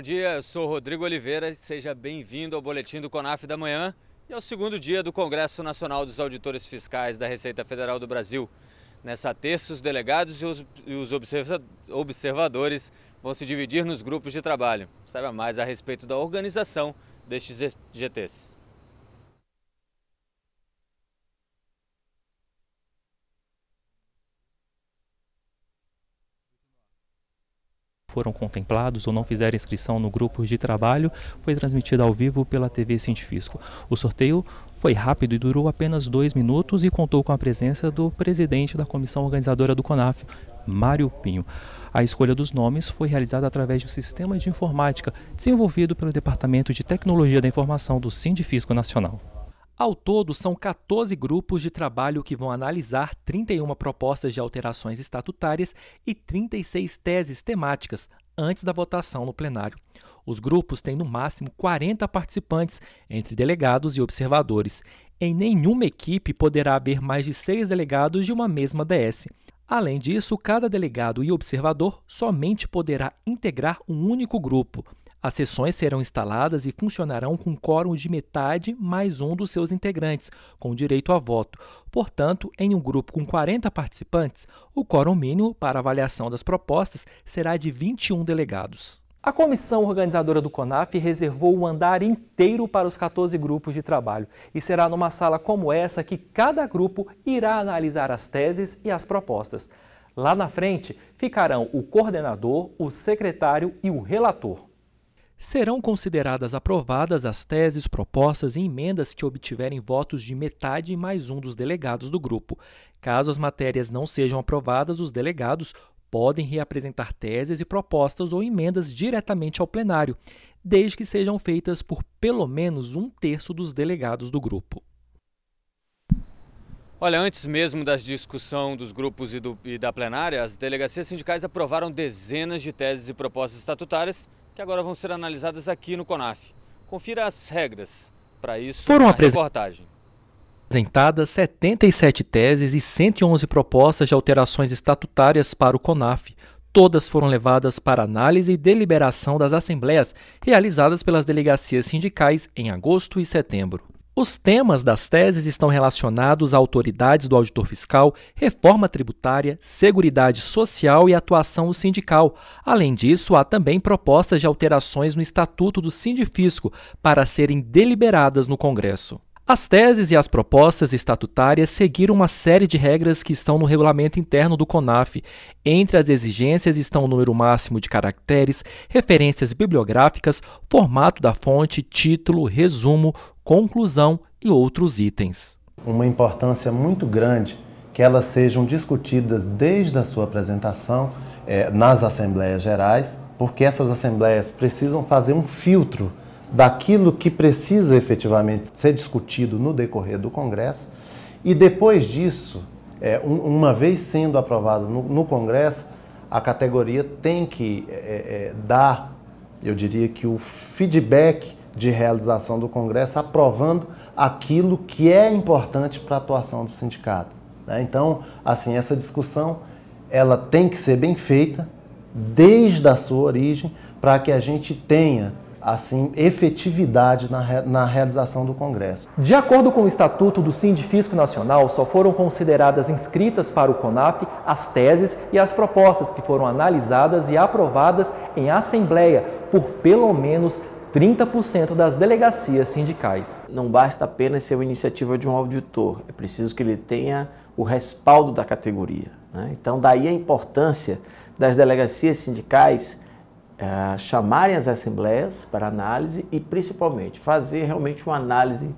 Bom dia, eu sou Rodrigo Oliveira e seja bem-vindo ao Boletim do CONAF da manhã e ao é segundo dia do Congresso Nacional dos Auditores Fiscais da Receita Federal do Brasil. Nessa terça, os delegados e os observadores vão se dividir nos grupos de trabalho. Saiba mais a respeito da organização destes GTs. foram contemplados ou não fizeram inscrição no grupo de trabalho foi transmitida ao vivo pela TV Cientifisco. O sorteio foi rápido e durou apenas dois minutos e contou com a presença do presidente da comissão organizadora do CONAF, Mário Pinho. A escolha dos nomes foi realizada através de um sistema de informática desenvolvido pelo Departamento de Tecnologia da Informação do Sindifisco Nacional. Ao todo, são 14 grupos de trabalho que vão analisar 31 propostas de alterações estatutárias e 36 teses temáticas antes da votação no plenário. Os grupos têm no máximo 40 participantes, entre delegados e observadores. Em nenhuma equipe poderá haver mais de seis delegados de uma mesma DS. Além disso, cada delegado e observador somente poderá integrar um único grupo. As sessões serão instaladas e funcionarão com quórum de metade mais um dos seus integrantes, com direito a voto. Portanto, em um grupo com 40 participantes, o quórum mínimo para avaliação das propostas será de 21 delegados. A comissão organizadora do CONAF reservou um andar inteiro para os 14 grupos de trabalho e será numa sala como essa que cada grupo irá analisar as teses e as propostas. Lá na frente ficarão o coordenador, o secretário e o relator serão consideradas aprovadas as teses, propostas e emendas que obtiverem votos de metade mais um dos delegados do grupo. Caso as matérias não sejam aprovadas, os delegados podem reapresentar teses e propostas ou emendas diretamente ao plenário, desde que sejam feitas por pelo menos um terço dos delegados do grupo. Olha, antes mesmo da discussão dos grupos e, do, e da plenária, as delegacias sindicais aprovaram dezenas de teses e propostas estatutárias que agora vão ser analisadas aqui no CONAF. Confira as regras para isso Foram na apres... reportagem apresentadas 77 teses e 111 propostas de alterações estatutárias para o CONAF. Todas foram levadas para análise e deliberação das assembleias realizadas pelas delegacias sindicais em agosto e setembro. Os temas das teses estão relacionados a autoridades do auditor fiscal, reforma tributária, seguridade social e atuação sindical. Além disso, há também propostas de alterações no Estatuto do Sindifisco para serem deliberadas no Congresso. As teses e as propostas estatutárias seguiram uma série de regras que estão no regulamento interno do CONAF. Entre as exigências estão o número máximo de caracteres, referências bibliográficas, formato da fonte, título, resumo, conclusão e outros itens. Uma importância muito grande que elas sejam discutidas desde a sua apresentação é, nas assembleias gerais, porque essas assembleias precisam fazer um filtro daquilo que precisa efetivamente ser discutido no decorrer do Congresso e depois disso, é, um, uma vez sendo aprovada no, no, Congresso, a categoria tem que é, dar, eu diria que o feedback de realização do Congresso, aprovando aquilo que é importante para a atuação do sindicato. Né? Então, assim, essa discussão ela tem que ser bem feita desde a sua origem para que a gente tenha assim efetividade na, re... na realização do Congresso. De acordo com o Estatuto do Sindifisco Nacional, só foram consideradas inscritas para o CONAF as teses e as propostas que foram analisadas e aprovadas em assembleia por pelo menos 30% das delegacias sindicais. Não basta apenas ser uma iniciativa de um auditor, é preciso que ele tenha o respaldo da categoria. Né? Então, daí a importância das delegacias sindicais é, chamarem as assembleias para análise e, principalmente, fazer realmente uma análise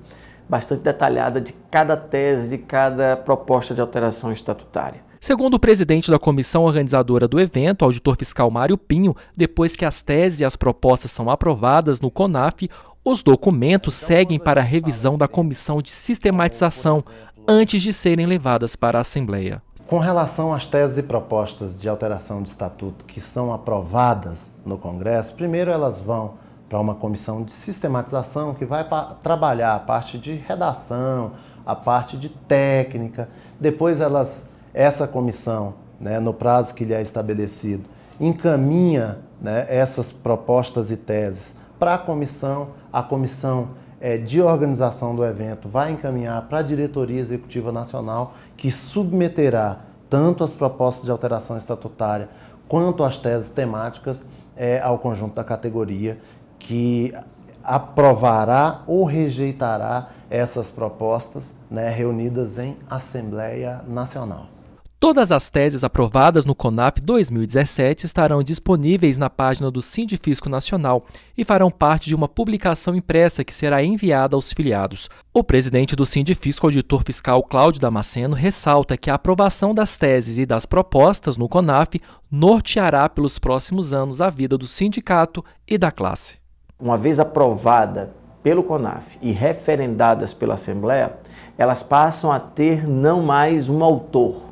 bastante detalhada de cada tese, de cada proposta de alteração estatutária. Segundo o presidente da comissão organizadora do evento, auditor fiscal Mário Pinho, depois que as teses e as propostas são aprovadas no CONAF, os documentos então, seguem para a revisão da comissão de sistematização antes de serem levadas para a Assembleia. Com relação às teses e propostas de alteração de estatuto que são aprovadas no Congresso, primeiro elas vão para uma comissão de sistematização que vai trabalhar a parte de redação, a parte de técnica, depois elas essa comissão, né, no prazo que lhe é estabelecido, encaminha né, essas propostas e teses para a comissão, a comissão é, de organização do evento vai encaminhar para a Diretoria Executiva Nacional, que submeterá tanto as propostas de alteração estatutária quanto as teses temáticas é, ao conjunto da categoria, que aprovará ou rejeitará essas propostas né, reunidas em Assembleia Nacional. Todas as teses aprovadas no Conaf 2017 estarão disponíveis na página do Sindifisco Nacional e farão parte de uma publicação impressa que será enviada aos filiados. O presidente do Sindifisco Auditor Fiscal Cláudio Damasceno ressalta que a aprovação das teses e das propostas no CONAF norteará pelos próximos anos a vida do sindicato e da classe. Uma vez aprovada pelo CONAF e referendadas pela Assembleia, elas passam a ter não mais um autor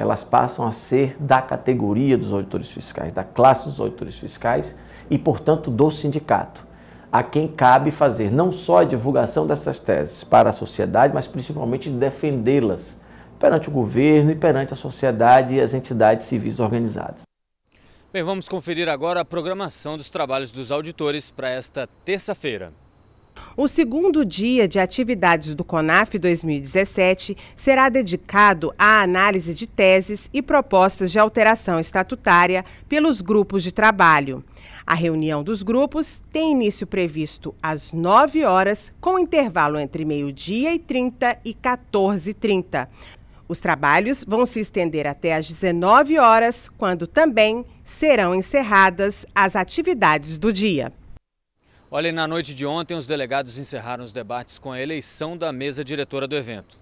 elas passam a ser da categoria dos auditores fiscais, da classe dos auditores fiscais e, portanto, do sindicato, a quem cabe fazer não só a divulgação dessas teses para a sociedade, mas principalmente defendê-las perante o governo e perante a sociedade e as entidades civis organizadas. Bem, vamos conferir agora a programação dos trabalhos dos auditores para esta terça-feira. O segundo dia de atividades do CONAF 2017 será dedicado à análise de teses e propostas de alteração estatutária pelos grupos de trabalho. A reunião dos grupos tem início previsto às 9 horas, com intervalo entre meio-dia e 30 e 14h30. Os trabalhos vão se estender até às 19 horas, quando também serão encerradas as atividades do dia. Olhem, na noite de ontem, os delegados encerraram os debates com a eleição da mesa diretora do evento.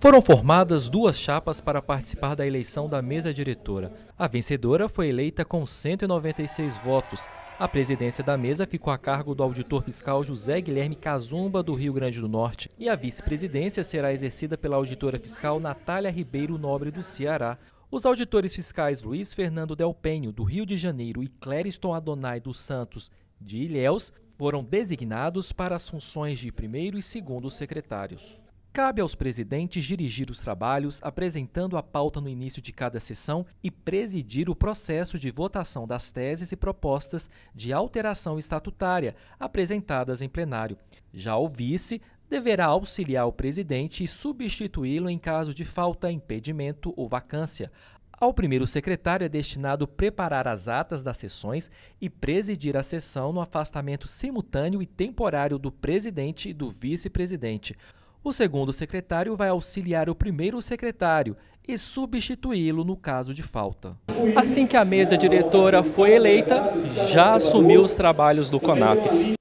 Foram formadas duas chapas para participar da eleição da mesa diretora. A vencedora foi eleita com 196 votos. A presidência da mesa ficou a cargo do auditor fiscal José Guilherme Casumba, do Rio Grande do Norte. E a vice-presidência será exercida pela auditora fiscal Natália Ribeiro Nobre, do Ceará. Os auditores fiscais Luiz Fernando Del Penho, do Rio de Janeiro, e Clériston Adonai dos Santos, de Ilhéus, foram designados para as funções de primeiro e segundo secretários. Cabe aos presidentes dirigir os trabalhos, apresentando a pauta no início de cada sessão e presidir o processo de votação das teses e propostas de alteração estatutária apresentadas em plenário. Já o vice deverá auxiliar o presidente e substituí-lo em caso de falta, impedimento ou vacância, ao primeiro secretário é destinado preparar as atas das sessões e presidir a sessão no afastamento simultâneo e temporário do presidente e do vice-presidente. O segundo secretário vai auxiliar o primeiro secretário e substituí-lo no caso de falta. Assim que a mesa diretora foi eleita, já assumiu os trabalhos do CONAF.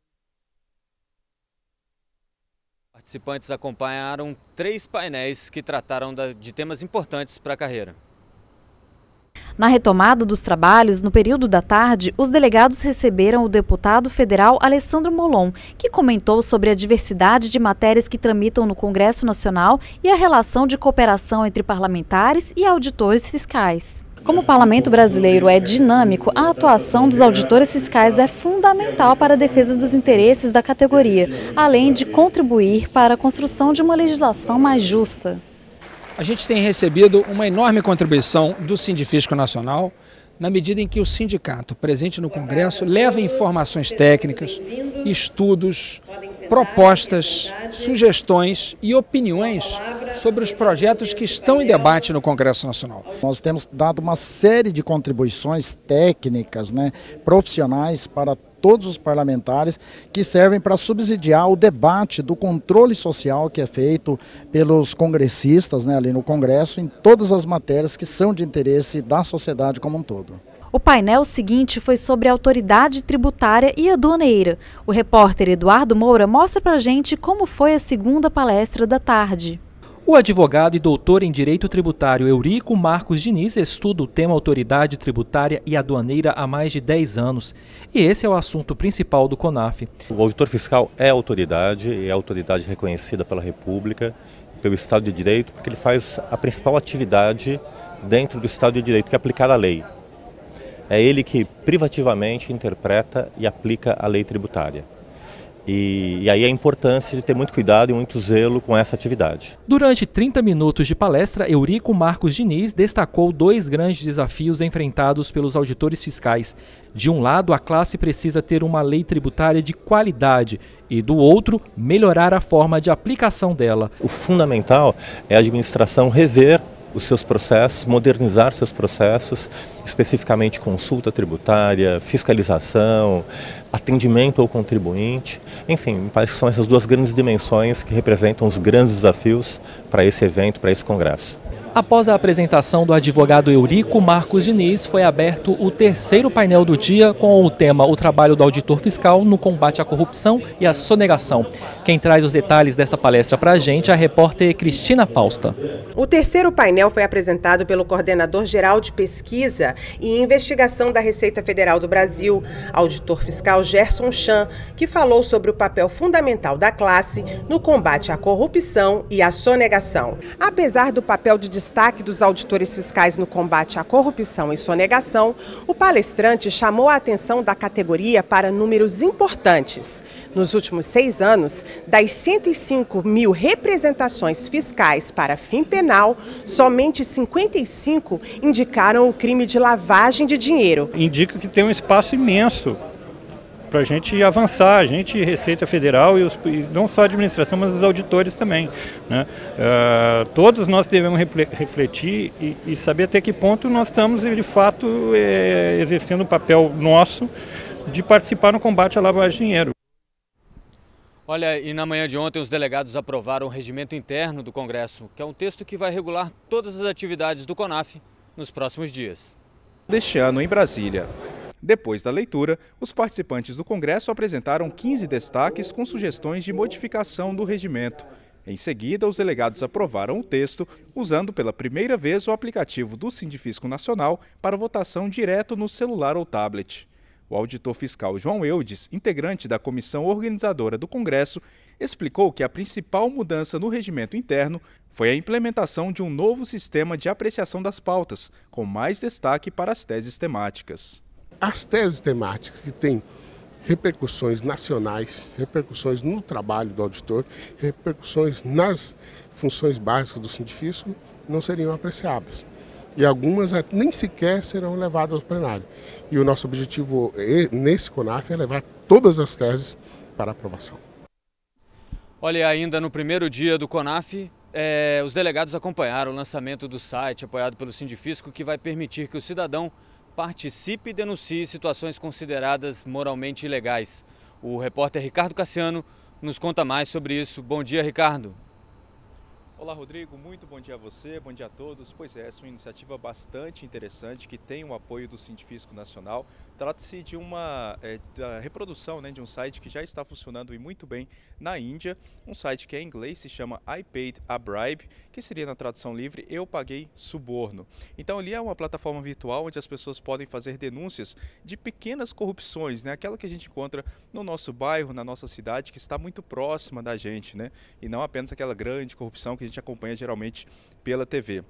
Participantes acompanharam três painéis que trataram de temas importantes para a carreira. Na retomada dos trabalhos, no período da tarde, os delegados receberam o deputado federal Alessandro Molon, que comentou sobre a diversidade de matérias que tramitam no Congresso Nacional e a relação de cooperação entre parlamentares e auditores fiscais. Como o parlamento brasileiro é dinâmico, a atuação dos auditores fiscais é fundamental para a defesa dos interesses da categoria, além de contribuir para a construção de uma legislação mais justa. A gente tem recebido uma enorme contribuição do Sindifisco Nacional, na medida em que o sindicato presente no Congresso leva informações técnicas, estudos, propostas, sugestões e opiniões sobre os projetos que estão em debate no Congresso Nacional. Nós temos dado uma série de contribuições técnicas, né, profissionais para todos os parlamentares, que servem para subsidiar o debate do controle social que é feito pelos congressistas né, ali no Congresso em todas as matérias que são de interesse da sociedade como um todo. O painel seguinte foi sobre a autoridade tributária e aduaneira. O repórter Eduardo Moura mostra para gente como foi a segunda palestra da tarde. O advogado e doutor em Direito Tributário Eurico Marcos Diniz estuda o tema autoridade tributária e aduaneira há mais de 10 anos. E esse é o assunto principal do CONAF. O auditor fiscal é autoridade, é autoridade reconhecida pela República, pelo Estado de Direito, porque ele faz a principal atividade dentro do Estado de Direito, que é aplicar a lei. É ele que privativamente interpreta e aplica a lei tributária. E, e, aí a importância de ter muito cuidado e muito zelo com essa atividade. Durante 30 minutos de palestra, Eurico Marcos Diniz destacou dois grandes desafios enfrentados pelos auditores fiscais. De um lado, a classe precisa ter uma lei tributária de qualidade e, do outro, melhorar a forma de aplicação dela. O fundamental é a administração rever os seus processos, modernizar seus processos, especificamente consulta tributária, fiscalização, atendimento ao contribuinte. Enfim, me parece que são essas duas grandes dimensões que representam os grandes desafios para esse evento, para esse congresso. Após a apresentação do advogado Eurico Marcos Diniz, foi aberto o terceiro painel do dia com o tema O trabalho do auditor fiscal no combate à corrupção e à sonegação. Quem traz os detalhes desta palestra para a gente é a repórter Cristina Fausta. O terceiro painel foi apresentado pelo coordenador-geral de pesquisa e investigação da Receita Federal do Brasil, auditor fiscal Gerson Chan, que falou sobre o papel fundamental da classe no combate à corrupção e à sonegação. Apesar do papel de destaque dos auditores fiscais no combate à corrupção e sonegação, o palestrante chamou a atenção da categoria para números importantes. Nos últimos seis anos, das 105 mil representações fiscais para fim penal, somente 55 indicaram o crime de lavagem de dinheiro. Indica que tem um espaço imenso para a gente avançar, a gente, Receita Federal e, os, e, não só a administração, mas os auditores também. Né? Uh, todos nós devemos refletir e, e, saber até que ponto nós estamos, de fato, é, exercendo o papel nosso de participar no combate à lavagem de dinheiro. Olha, e na manhã de ontem os delegados aprovaram o regimento interno do Congresso, que é um texto que vai regular todas as atividades do CONAF nos próximos dias. Deste ano, em Brasília, depois da leitura, os participantes do Congresso apresentaram 15 destaques com sugestões de modificação do regimento. Em seguida, os delegados aprovaram o texto, usando pela primeira vez o aplicativo do Sindifisco Nacional para votação direto no celular ou tablet. O auditor fiscal João Eudes, integrante da comissão organizadora do Congresso, explicou que a principal mudança no regimento interno foi a implementação de um novo sistema de apreciação das pautas, com mais destaque para as teses temáticas as teses temáticas que têm repercussões nacionais, repercussões no trabalho do auditor, repercussões nas funções básicas do sindifisco, não seriam apreciadas. E algumas é, nem sequer serão levadas ao plenário. E o nosso objetivo nesse CONAF é levar todas as teses para aprovação. Olha, ainda no primeiro dia do CONAF, é, os delegados acompanharam o lançamento do site apoiado pelo Sindifisco, que vai permitir que o cidadão participe e denuncie situações consideradas moralmente ilegais. O repórter Ricardo Cassiano nos conta mais sobre isso. Bom dia, Ricardo. Olá, Rodrigo. Muito bom dia a você, bom dia a todos. Pois é, essa é uma iniciativa bastante interessante que tem o apoio do Sindifisco Nacional, Trata-se de uma é, da reprodução né, de um site que já está funcionando e muito bem na Índia. Um site que é em inglês, se chama I Paid a Bribe, que seria na tradução livre Eu Paguei Suborno. Então, ali é uma plataforma virtual onde as pessoas podem fazer denúncias de pequenas corrupções, né, aquela que a gente encontra no nosso bairro, na nossa cidade, que está muito próxima da gente, né, e não apenas aquela grande corrupção que a gente acompanha geralmente pela TV.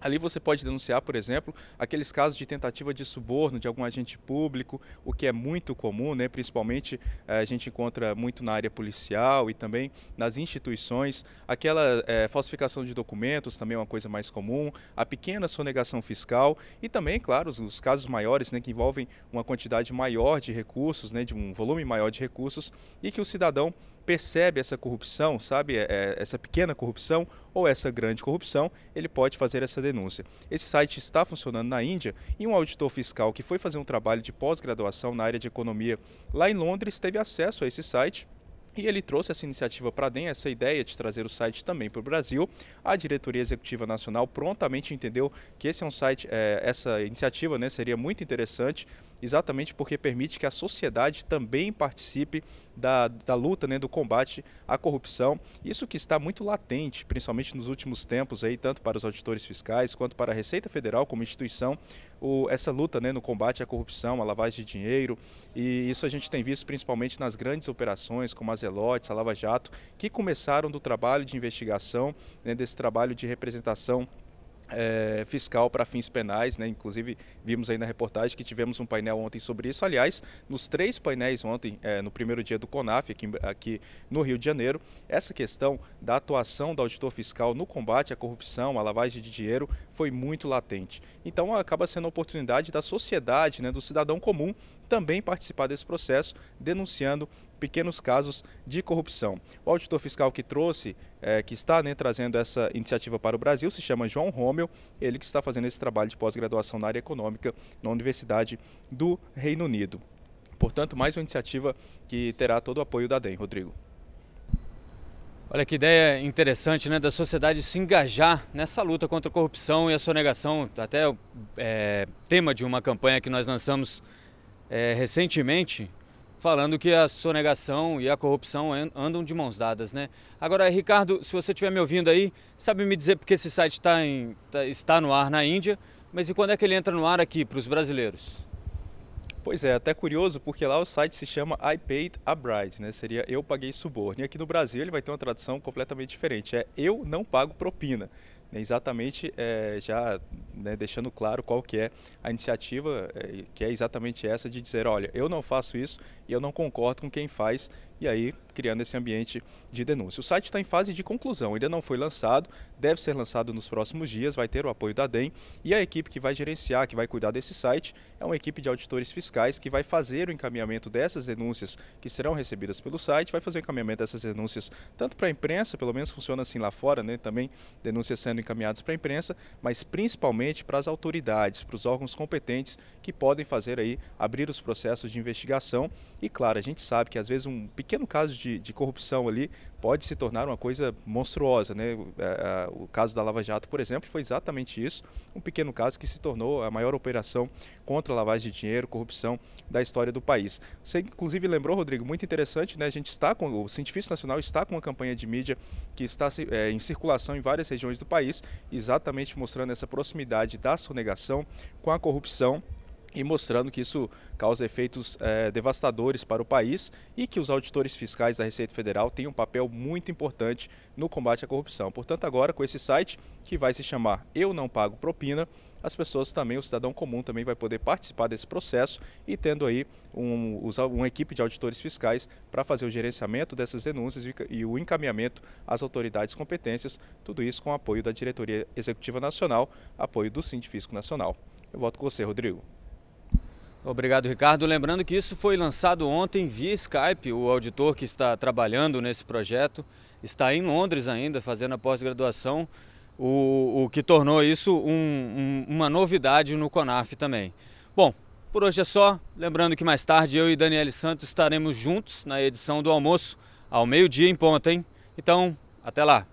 Ali você pode denunciar, por exemplo, aqueles casos de tentativa de suborno de algum agente público, o que é muito comum, né? principalmente eh, a gente encontra muito na área policial e também nas instituições. Aquela é, falsificação de documentos também é uma coisa mais comum, a pequena sonegação fiscal e também, claro, os, os casos maiores né, que envolvem uma quantidade maior de recursos, né, de um volume maior de recursos e que o cidadão percebe essa corrupção, sabe, é, é, essa pequena corrupção ou essa grande corrupção, ele pode fazer essa denúncia. Esse site está funcionando na Índia e um auditor fiscal que foi fazer um trabalho de pós-graduação na área de economia lá em Londres teve acesso a esse site e ele trouxe essa iniciativa para dentro, essa ideia de trazer o site também para o Brasil. A diretoria executiva nacional prontamente entendeu que esse é um site, é, essa iniciativa né, seria muito interessante exatamente porque permite que a sociedade também participe da, da luta, né, do combate à corrupção. Isso que está muito latente, principalmente nos últimos tempos, aí, tanto para os auditores fiscais quanto para a Receita Federal como instituição, o, essa luta né, no combate à corrupção, à lavagem de dinheiro. E isso a gente tem visto principalmente nas grandes operações, como a Zelotes, a Lava Jato, que começaram do trabalho de investigação, né, desse trabalho de representação é, fiscal para fins penais, né? inclusive vimos aí na reportagem que tivemos um painel ontem sobre isso. Aliás, nos três painéis ontem, é, no primeiro dia do CONAF, aqui, aqui, no Rio de Janeiro, essa questão da atuação do auditor fiscal no combate à corrupção, à lavagem de dinheiro, foi muito latente. Então acaba sendo a oportunidade da sociedade, né, do cidadão comum, também participar desse processo, denunciando pequenos casos de corrupção. O auditor fiscal que trouxe, é, que está né, trazendo essa iniciativa para o Brasil, se chama João Romeu, ele que está fazendo esse trabalho de pós-graduação na área econômica na Universidade do Reino Unido. Portanto, mais uma iniciativa que terá todo o apoio da DEM, Rodrigo. Olha que ideia interessante, né, da sociedade se engajar nessa luta contra a corrupção e a sonegação, até é, tema de uma campanha que nós lançamos é, recentemente falando que a sonegação e a corrupção andam de mãos dadas, né? Agora, Ricardo, se você estiver me ouvindo aí, sabe me dizer porque esse site tá em, tá, está no ar na Índia, mas e quando é que ele entra no ar aqui para os brasileiros? Pois é, até curioso, porque lá o site se chama I Paid a Bride, né? Seria Eu Paguei Suborno. E aqui no Brasil ele vai ter uma tradução completamente diferente. É Eu Não Pago Propina. Né, exatamente é, já né, deixando claro qual que é a iniciativa, é, que é exatamente essa de dizer, olha, eu não faço isso e eu não concordo com quem faz e aí criando esse ambiente de denúncia. O site está em fase de conclusão, ainda não foi lançado, deve ser lançado nos próximos dias, vai ter o apoio da DEM e a equipe que vai gerenciar, que vai cuidar desse site, é uma equipe de auditores fiscais que vai fazer o encaminhamento dessas denúncias que serão recebidas pelo site, vai fazer o encaminhamento dessas denúncias tanto para a imprensa, pelo menos funciona assim lá fora, né? também denúncias sendo encaminhadas para a imprensa, mas principalmente para as autoridades, para os órgãos competentes que podem fazer aí, abrir os processos de investigação e claro, a gente sabe que às vezes um pequeno pequeno caso de, de corrupção ali pode se tornar uma coisa monstruosa. Né? É, é, o caso da Lava Jato, por exemplo, foi exatamente isso. Um pequeno caso que se tornou a maior operação contra a lavagem de dinheiro, corrupção da história do país. Você, inclusive, lembrou, Rodrigo, muito interessante, né? A gente está com, o Científico Nacional está com uma campanha de mídia que está é, em circulação em várias regiões do país, exatamente mostrando essa proximidade da sonegação com a corrupção e mostrando que isso causa efeitos é, devastadores para o país e que os auditores fiscais da Receita Federal têm um papel muito importante no combate à corrupção. Portanto, agora com esse site que vai se chamar Eu Não Pago Propina, as pessoas também, o cidadão comum também vai poder participar desse processo e tendo aí um, uma equipe de auditores fiscais para fazer o gerenciamento dessas denúncias e o encaminhamento às autoridades competentes, tudo isso com apoio da Diretoria Executiva Nacional, apoio do Sindifisco Nacional. Eu volto com você, Rodrigo. Obrigado, Ricardo. Lembrando que isso foi lançado ontem via Skype. O auditor que está trabalhando nesse projeto está em Londres ainda, fazendo a pós-graduação, o, o, que tornou isso um, um, uma novidade no CONAF também. Bom, por hoje é só. Lembrando que mais tarde eu e Daniele Santos estaremos juntos na edição do almoço, ao meio-dia em ponta, hein? Então, até lá!